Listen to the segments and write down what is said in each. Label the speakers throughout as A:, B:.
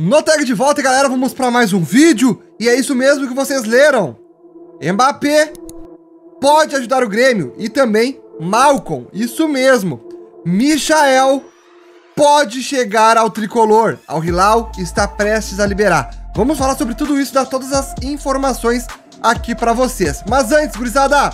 A: No tag de volta, galera, vamos para mais um vídeo. E é isso mesmo que vocês leram. Mbappé pode ajudar o Grêmio. E também Malcom, isso mesmo. Michael pode chegar ao tricolor. Al Hilal está prestes a liberar. Vamos falar sobre tudo isso, dar todas as informações aqui para vocês. Mas antes, gurizada,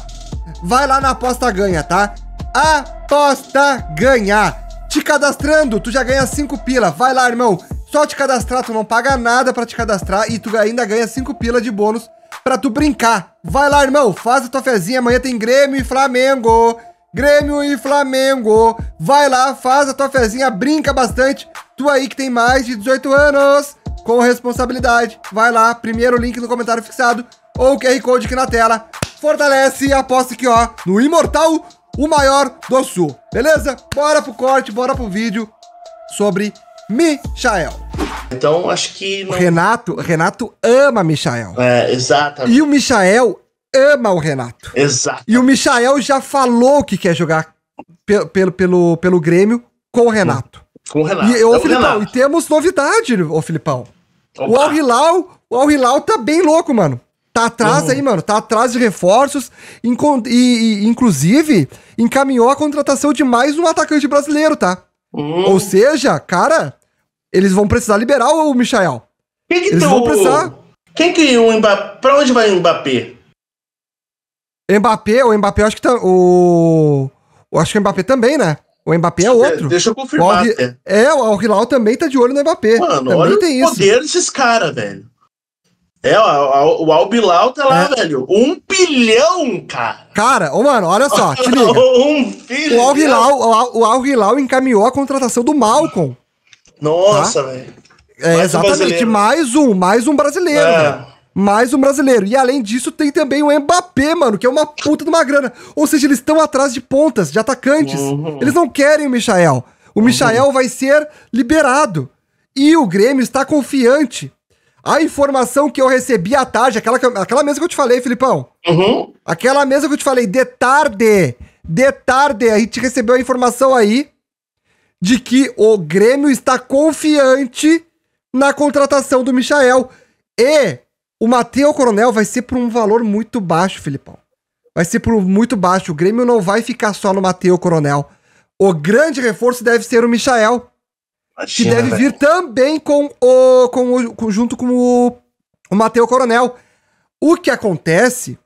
A: vai lá na aposta ganha, tá? Aposta ganha. Te cadastrando, tu já ganha 5 pila. Vai lá, irmão. Só te cadastrar, tu não paga nada para te cadastrar e tu ainda ganha 5 pila de bônus para tu brincar. Vai lá, irmão, faz a tua fezinha, amanhã tem Grêmio e Flamengo. Grêmio e Flamengo. Vai lá, faz a tua fezinha, brinca bastante. Tu aí que tem mais de 18 anos, com responsabilidade. Vai lá, primeiro link no comentário fixado ou o QR Code aqui na tela. Fortalece e aposta aqui, ó, no Imortal, o maior do Sul. Beleza? Bora pro corte, bora pro vídeo sobre Michael. Então, acho que. Não... O Renato, Renato ama Michael. É, exatamente. E o Michael ama o Renato. Exato. E o Michael já falou que quer jogar pelo, pelo, pelo, pelo Grêmio com o Renato.
B: Com o Renato. E, ô, é Filipão, Renato. e
A: temos novidade, ô Filipão. Opa. O Al-Hilal Al -Hilal tá bem louco, mano. Tá atrás uhum. aí, mano. Tá atrás de reforços. E, e, inclusive, encaminhou a contratação de mais um atacante brasileiro, tá? Uhum. Ou seja, cara, eles vão precisar liberar o Michael. Quem que Eles vão precisar. Quem que o Mbappé. Pra onde vai o Mbappé? Mbappé, o Mbappé, eu acho que tá, o. Eu acho que o Mbappé também, né? O Mbappé é outro. deixa eu confirmar. O né? É. o Al Hilal também tá de olho no Mbappé. Mano, também olha tem o isso. poder desses caras, velho. É, o, o Albilau tá lá, é. velho. Um bilhão, cara. Cara, ô, mano, olha só, te liga. um bilhão. O Al Hilal, o Al Hilal encaminhou a contratação do Malcolm
B: nossa, tá? velho.
A: É, exatamente, um mais um, mais um brasileiro, é. Mais um brasileiro. E além disso, tem também o Mbappé, mano, que é uma puta de uma grana. Ou seja, eles estão atrás de pontas, de atacantes. Uhum. Eles não querem o Michael. O uhum. Michael vai ser liberado. E o Grêmio está confiante. A informação que eu recebi à tarde, aquela, aquela mesa que eu te falei, Filipão. Uhum. Aquela mesa que eu te falei, de tarde. De tarde, a gente recebeu a informação aí de que o Grêmio está confiante na contratação do Michael. E o Matheus Coronel vai ser por um valor muito baixo, Filipão. Vai ser por muito baixo. O Grêmio não vai ficar só no Matheus Coronel. O grande reforço deve ser o Michael. Imagina, que deve velho. vir também com o, com o, junto com o, o Matheus Coronel. O que acontece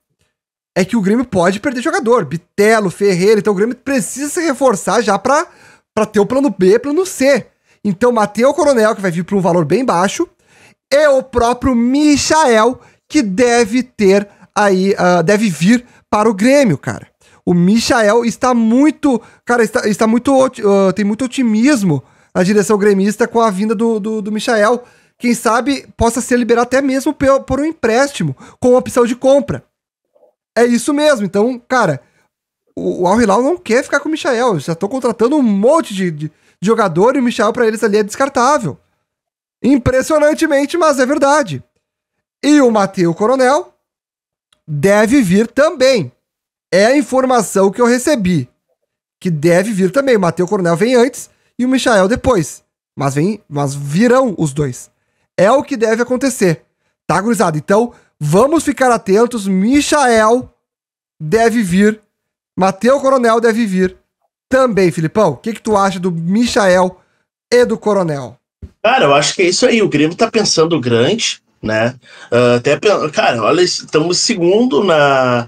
A: é que o Grêmio pode perder jogador. Bitelo, Ferreira. Então o Grêmio precisa se reforçar já para para ter o plano B, plano C. Então, Mateu Coronel, que vai vir para um valor bem baixo, e o próprio Michael, que deve ter aí, uh, deve vir para o Grêmio, cara. O Michael está muito, cara, está, está muito, uh, tem muito otimismo na direção gremista com a vinda do, do, do Michael. Quem sabe possa ser liberado até mesmo por, por um empréstimo, com opção de compra. É isso mesmo. Então, cara, o, Al Hilal não quer ficar com o Michael. Eu já estão contratando um monte de, de, jogador e o Michael para eles ali é descartável. Impressionantemente, mas é verdade. E o Mateu Coronel deve vir também. É a informação que eu recebi. Que deve vir também. O Mateu Coronel vem antes e o Michael depois. Mas, vem, mas virão os dois. É o que deve acontecer. Tá, gurizada? Então, vamos ficar atentos. Michael deve vir Mateu Coronel deve vir também, Filipão. O que, que tu acha do Michael e do Coronel? Cara, eu acho que é isso aí. O
B: Grêmio tá pensando grande, né? Uh, até, cara, olha, estamos segundo na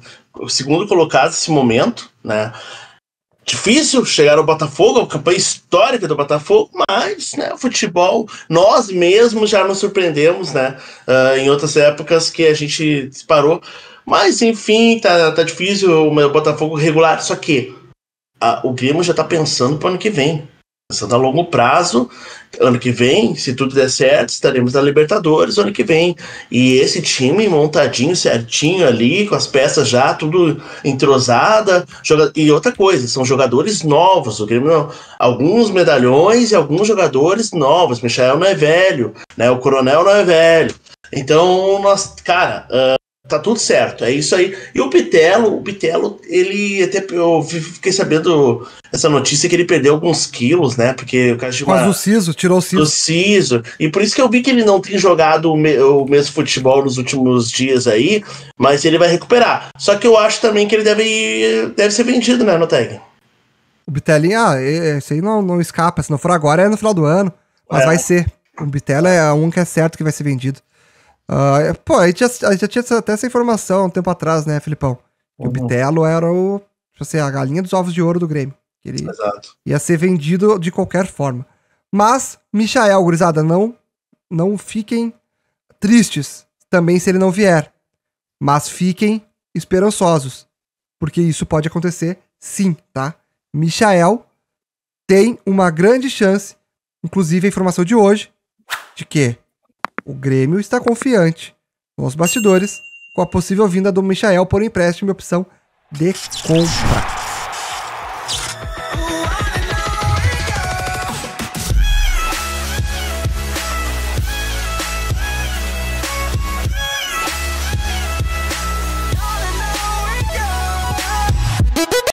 B: segundo colocado nesse momento, né? Difícil chegar ao Botafogo, é a campanha histórica do Botafogo, mas né, o futebol, nós mesmos já nos surpreendemos, né? Uh, em outras épocas que a gente disparou mas enfim, tá, tá difícil o Botafogo regular. Só que a, o Grêmio já tá pensando para ano que vem. Pensando a longo prazo, ano que vem, se tudo der certo, estaremos na Libertadores ano que vem. E esse time montadinho, certinho ali, com as peças já tudo entrosada. Joga... E outra coisa, são jogadores novos. O Grêmio, alguns medalhões e alguns jogadores novos. Michel não é velho, né? O Coronel não é velho. Então, nós, cara, ah, tá tudo certo, é isso aí. E o Pitelo, o Pitelo, ele até eu fiquei sabendo essa notícia que ele perdeu alguns quilos, né? Porque o cara tinha Mas o Ciso, tirou o Ciso. O E por isso que eu vi que ele não tem jogado o, me, o mesmo futebol nos últimos dias aí, mas ele vai recuperar. Só que eu acho também que ele deve deve ser vendido, né, no tag.
A: O Bitelinha, ah, esse é, é, aí não, não escapa, se não for agora é no final do ano, mas é. vai ser. O Bitelo é um que é certo que vai ser vendido. Uh, pô, a gente, já, a gente já tinha até essa informação um tempo atrás, né, Filipão? Que uhum. o Bitelo era o, tipo assim, a galinha dos ovos de ouro do Grêmio. ele Exato. ia ser vendido de qualquer forma. Mas, Michael, gurizada, não, não fiquem tristes também se ele não vier. Mas fiquem esperançosos, porque isso pode acontecer sim, tá? Michael tem uma grande chance, inclusive a informação de hoje, de que o Grêmio está confiante nos bastidores com a possível vinda do Michael por empréstimo e opção de compra.